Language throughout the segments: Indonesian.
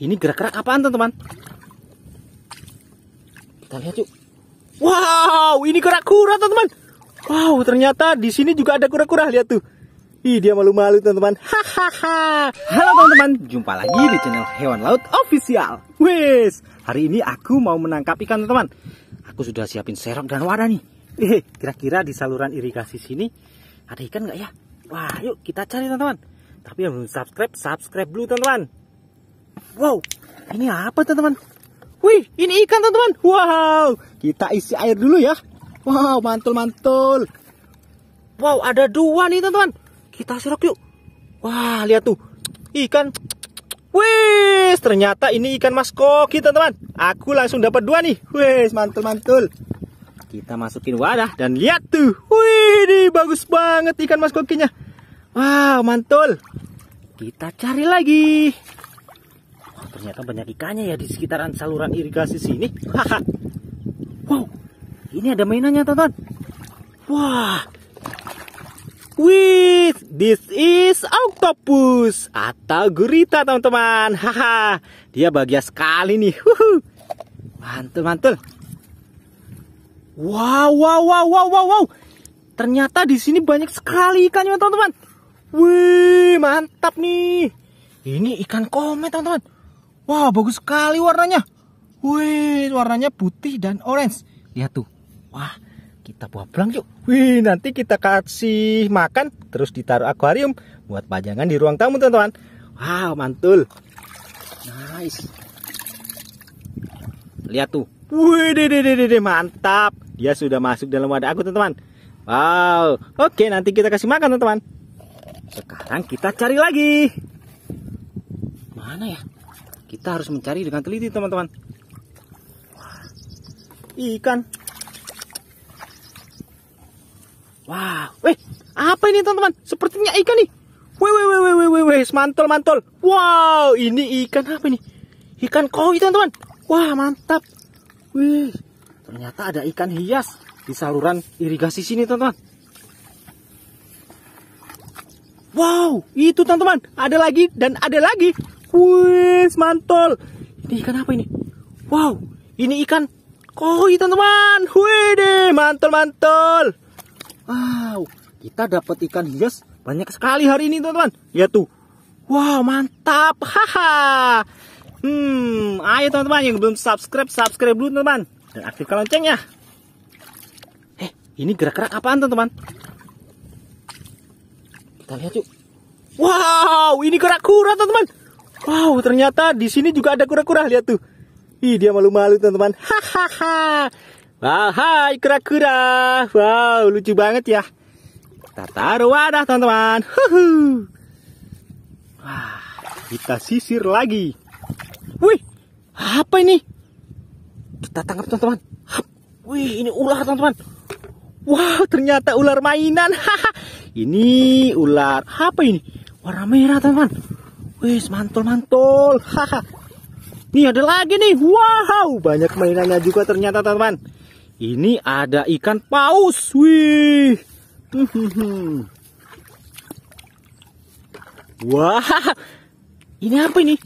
Ini gerak-gerak apaan teman-teman? Kita lihat yuk. Wow, ini kura kura teman-teman. Wow, ternyata di sini juga ada kura-kura. Lihat tuh. Ih, dia malu-malu teman-teman. Hahaha. Halo teman-teman, jumpa lagi di channel Hewan Laut Official. Wes, hari ini aku mau menangkap ikan teman-teman. Aku sudah siapin serok dan wadah nih. Eh, kira-kira di saluran irigasi sini ada ikan nggak ya? Wah, yuk kita cari teman-teman. Tapi yang belum subscribe, subscribe dulu teman-teman. Wow, ini apa teman-teman? Wih, ini ikan teman-teman. Wow, kita isi air dulu ya. Wow, mantul-mantul. Wow, ada dua nih teman-teman. Kita serok yuk. Wah, lihat tuh. Ikan. Wih, ternyata ini ikan mas koki teman-teman. Aku langsung dapat dua nih. Wih, mantul-mantul. Kita masukin wadah dan lihat tuh. Wih, ini bagus banget ikan mas kokinya. Wow, mantul. Kita cari lagi ternyata banyak ikannya ya di sekitaran saluran irigasi sini. wow, ini ada mainannya teman. Wah, Wih, this is octopus atau gurita teman-teman. Haha, dia bahagia sekali nih. Mantul, mantul. Wow, wow, wow, wow, wow, wow. Ternyata di sini banyak sekali ikannya teman-teman. Wih, mantap nih. Ini ikan komet teman-teman. Wah, bagus sekali warnanya. Wih, warnanya putih dan orange. Lihat tuh. Wah, kita pelang yuk. Wih, nanti kita kasih makan terus ditaruh akuarium buat pajangan di ruang tamu, teman-teman. Wow, mantul. Nice. Lihat tuh. Wih, deh, deh, deh, deh, mantap. Dia sudah masuk dalam wadah aku, teman-teman. Wow. Oke, nanti kita kasih makan, teman-teman. Sekarang kita cari lagi. Mana ya? Kita harus mencari dengan teliti teman-teman. Ikan. Wow, weh, apa ini teman-teman? Sepertinya ikan nih. Weh, weh, weh, weh, weh, weh, mantul, mantul. Wow, ini ikan apa ini? Ikan koi teman-teman. Wah, mantap. Wih, ternyata ada ikan hias di saluran irigasi sini teman-teman. Wow, itu teman-teman, ada lagi dan ada lagi. Wih, mantul. Ini ikan apa ini? Wow, ini ikan koi, teman-teman. deh, mantul, mantul. Wow, kita dapat ikan hias banyak sekali hari ini, teman-teman. Ya tuh. Wow, mantap. Haha. Hmm, ayo teman-teman yang belum subscribe, subscribe dulu, teman-teman. Dan aktifkan loncengnya. Eh, ini gerak-gerak apaan, teman-teman? Kita lihat, yuk. Wow, ini gerak kura, teman-teman. Wow, ternyata di sini juga ada kura-kura, lihat tuh. Ih, dia malu-malu, teman-teman. Hahaha. Wow, hai kura-kura. Wow, lucu banget ya. Kita taruh wadah, teman-teman. Wah, kita sisir lagi. Wih, apa ini? Kita tangkap, teman-teman. Wih, ini ular, teman-teman. Wow, ternyata ular mainan. ini ular apa ini? Warna merah, teman-teman. Wih mantul mantul. Haha. Nih ada lagi nih. Wow, banyak mainannya juga ternyata teman-teman. Ini ada ikan paus. Wih. Wah. Ini apa ini?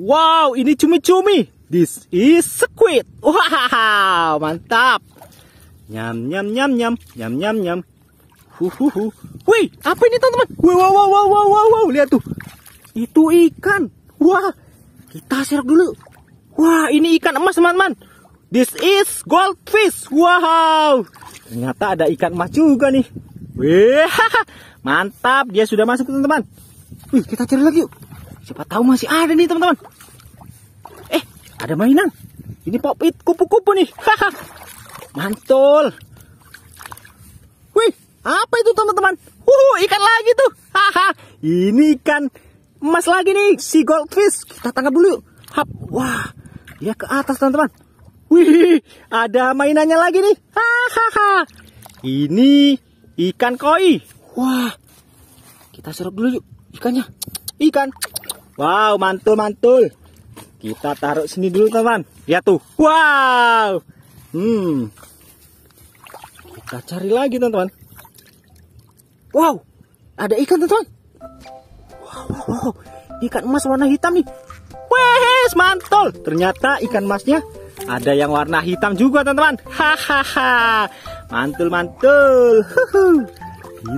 Wow, ini cumi-cumi. This is squid. Wow, mantap. Nyam nyam nyam nyam nyam nyam nyam. Huhuhu. Wih, apa ini teman-teman? Wow wow wow wow wow wow, lihat tuh. Itu ikan. Wah, kita sirak dulu. Wah, ini ikan emas, teman-teman. This is goldfish. Wow. Ternyata ada ikan emas juga nih. Wih, mantap. Dia sudah masuk, teman-teman. Wih, kita cari lagi yuk. Siapa tahu masih ada nih, teman-teman. Eh, ada mainan. Ini pop it kupu-kupu nih. Mantul. Wih, apa itu, teman-teman? Uh, ikan lagi tuh. Haha, ini ikan emas lagi nih si goldfish kita tangkap dulu hap wah dia ke atas teman-teman wih ada mainannya lagi nih hahaha ini ikan koi wah kita serap dulu yuk ikannya ikan wow mantul mantul kita taruh sini dulu teman Ya tuh wow hmm kita cari lagi teman-teman wow ada ikan teman-teman Wow, wow, wow. Ikan emas warna hitam nih. Wes, mantul. Ternyata ikan emasnya ada yang warna hitam juga, teman-teman. Hahaha. Mantul, mantul. Huhu.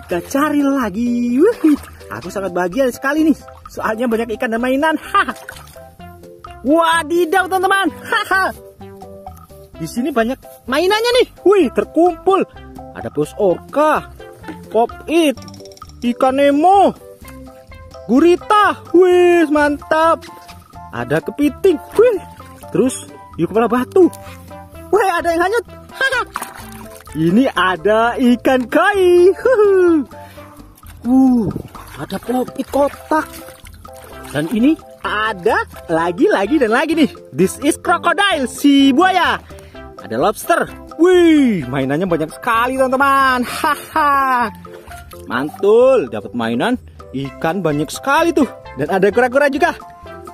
Kita cari lagi. Aku sangat bahagia sekali nih. Soalnya banyak ikan dan mainan. Haha. Wadidaw, teman-teman. Haha. Di sini banyak mainannya nih. Wih, terkumpul. Ada bos orca, pop it, ikan nemo, gurita wih mantap ada kepiting wih terus yuk kepala batu wih ada yang hanyut ini ada ikan kai uh ada popi kotak dan ini ada lagi lagi dan lagi nih this is crocodile si buaya ada lobster wih mainannya banyak sekali teman-teman haha mantul dapat mainan Ikan banyak sekali tuh. Dan ada kura-kura juga.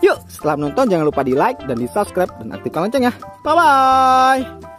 Yuk, setelah menonton jangan lupa di like dan di subscribe dan aktifkan loncengnya. Bye-bye.